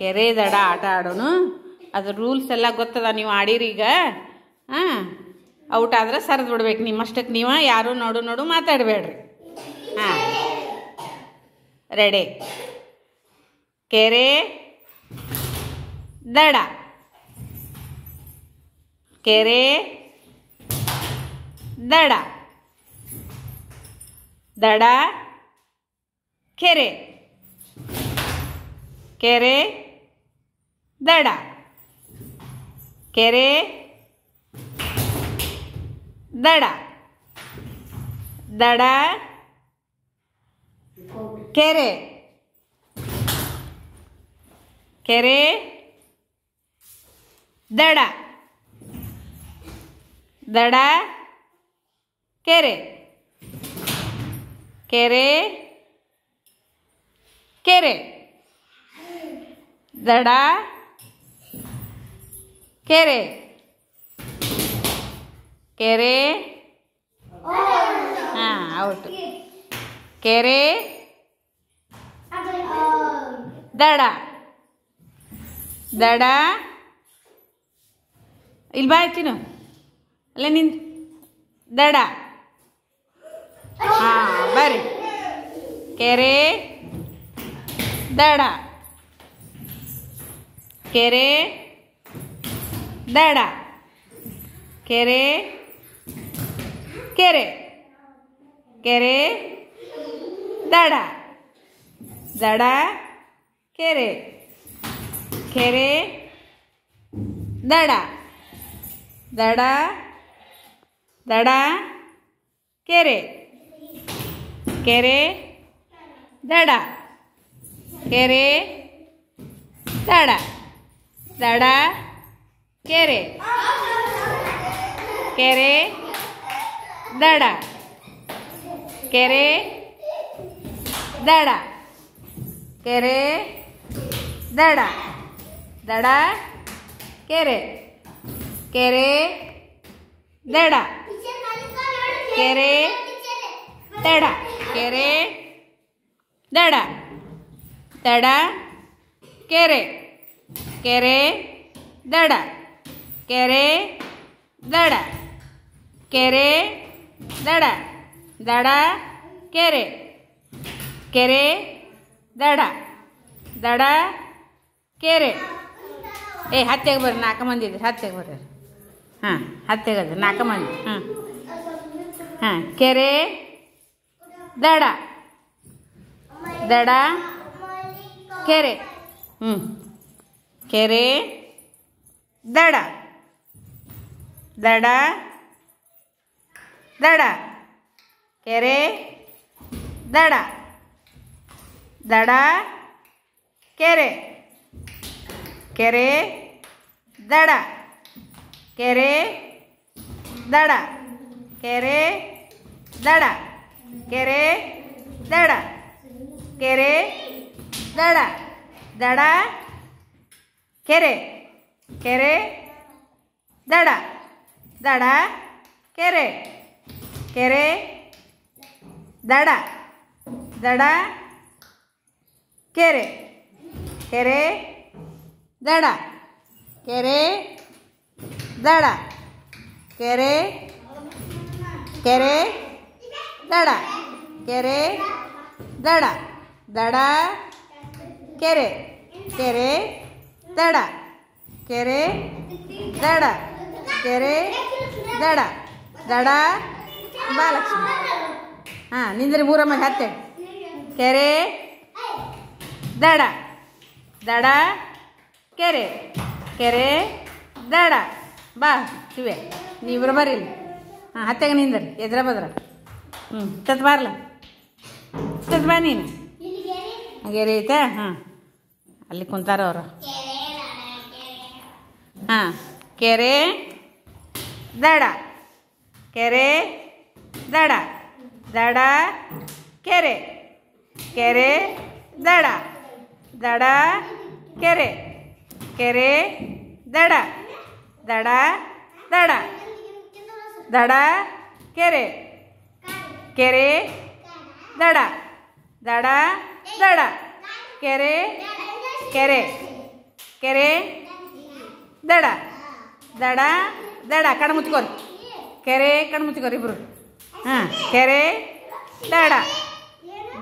ಕೆರೆ ದಡ ಆಟ ಆಡೋನು ಅದು ರೂಲ್ಸ್ ಎಲ್ಲ ಗೊತ್ತದ ನೀವು ಆಡೀರಿ ಈಗ ಹಾಂ ಔಟ್ ಆದ್ರೆ ಸರಿದು ಬಿಡ್ಬೇಕು ನಿಮ್ಮಷ್ಟಕ್ಕೆ ನೀವ ಯಾರು ನೋಡು ನೋಡು ಮಾತಾಡಬೇಡ್ರಿ ಹಾಂ ರೆಡಿ ಕೆರೆ ದಡ ಕೆರೆ ದಡ ದಡ ಕೆರೆ ಕೆರೆ ದಡ ಕೆರೆ ದಡ ದಡ ಕೆರೆ ಕೆರೆ ದಡ ದಡ ಕೆರೆ ಕೆರೆ ಕೆರೆ ದಡ ಕೆರೆ ಕೆರೆ ಹಾಂ ಹೌದು ಕೆರೆ ದಡ ದಡ ಇಲ್ಲಿ ಬಾ ಆಯ್ತೀನು ಅಲ್ಲೇ ನಿನ್ ದಡ ಹಾಂ ಬರ್ರಿ ಕೆರೆ ದಡ केरे दडा केरे केरे केरे दडा दडा केरे खेरे दडा दडा दडा केरे केरे दडा केरे दडा सड़ा केरे केरे दड़ा केरे दड़ा केरे दड़ा दड़ा केरे केरे दड़ा केरे दड़ा केरे दड़ा दड़ा केरे ಕೆರೆ ದಡ ಕೆರೆ ದಡ ಕೆರೆ ದಡ ದಡ ಕೆರೆ ಕೆರೆ ದಡ ದಡ ಕೆರೆ ಏ ಹತ್ತೆಗೆ ಬರ್ರಿ ನಾಲ್ಕು ಮಂದಿ ಇದ್ರಿ ಹತ್ತೆಗೆ ಬರ್ರಿ ಹಾಂ ಹತ್ತೆಗೆ ಅದ್ರಿ ನಾಲ್ಕು ಮಂದಿ ಹಾಂ ಹಾಂ ಕೆರೆ ದಡ ದಡ ಕೆರೆ ಹ್ಞೂ ಕೆರೆ ದಡ ದಡ ದಡ ಕೆರೆ ದಡ ದಡ ಕೆರೆ ಕೆರೆ ದಡ ಕೆರೆ ದಡ ಕೆರೆ ದಡ ಕೆರೆ ದಡ ಕೆರೆ ದಡ ದಡ ಕೆರೆ ಕೆರೆ ದಡ ದಡ ಕೆರೆ ಕೆರೆ ದಡ ದಡ ಕೆರೆ ಕೆರೆ ದಡ ಕೆರೆ ದಡ ಕೆರೆ ಕೆರೆ ದಡ ಕೆರೆ ದಡ ದಡ ಕೆರೆ ಕೆರೆ ದಡ ಕೆರೆ ದಡ ಕೆರೆ ದಡ ದಡ ಬಾಲಕ್ಷ್ಮಿ ಹಾಂ ನಿಂದ್ರಿ ಮೂರಮ್ಮ ಹತ್ತೆ ಕೆರೆ ದಡ ದಡ ಕೆರೆ ಕೆರೆ ದಡ ಬಾ ಇವೆ ನೀವ್ರ ಬರೀಲಿ ಹಾಂ ಹತ್ತೆಗ ನಿಂದ್ರಿ ಎದ್ರ ಬದ್ರ ಹ್ಞೂ ತತ್ ಬಾರ್ಲ ತತ್ ಬಾ ನೀನು ರೀ ಐತೆ ಹಾಂ ಅಲ್ಲಿ ಕುಂತಾರ ಅವರು ಹಾಂ ಕೆರೆ ದಡ ಕೆರೆ ದಡ ದಡ ಕೆರೆ ಕೆರೆ ದಡ ದಡ ಕೆರೆ ಕೆರೆ ದಡ ದಡ ದಡ ದಡ ಕೆರೆ ಕೆರೆ ದಡ ದಡ ದಡ ಕೆರೆ ಕೆರೆ ಕೆರೆ ದಡ ದಡ ದಡ ಕಣ್ಣು ಮುಚ್ಕೋರಿ ಕೆರೆ ಕಣ್ಣು ಮುಚ್ಕೋರಿ ಇಬ್ರು ಹಾಂ ಕೆರೆ ದಡ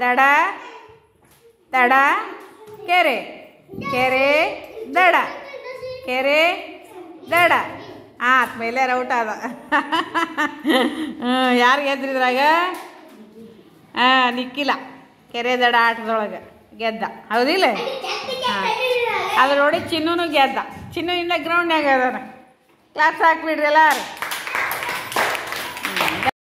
ದಡ ದಡ ಕೆರೆ ಕೆರೆ ದಡ ಕೆರೆ ದಡ ಆತ್ಮೇಲೆ ರೌಟ್ ಅದ ಹ್ಞೂ ಯಾರು ಗೆದ್ರಿದ್ರಾಗ ಹಾಂ ನಿಕ್ಕಿಲ್ಲ ಕೆರೆ ದಡ ಆಟದೊಳಗೆ ಗೆದ್ದ ಹೌದಿಲ್ಲ ಹಾಂ ಅದ್ರ ನೋಡಿ ಚಿನ್ನೂ ಗೆದ್ದ ಚಿನ್ನ ಇನ್ನ ಗ್ರೌಂಡ್ನಾಗ ಅದ ಕ್ಲಾಸ್ ಹಾಕ್ಬಿಡ್ರಿ ಎಲ್ಲಾರು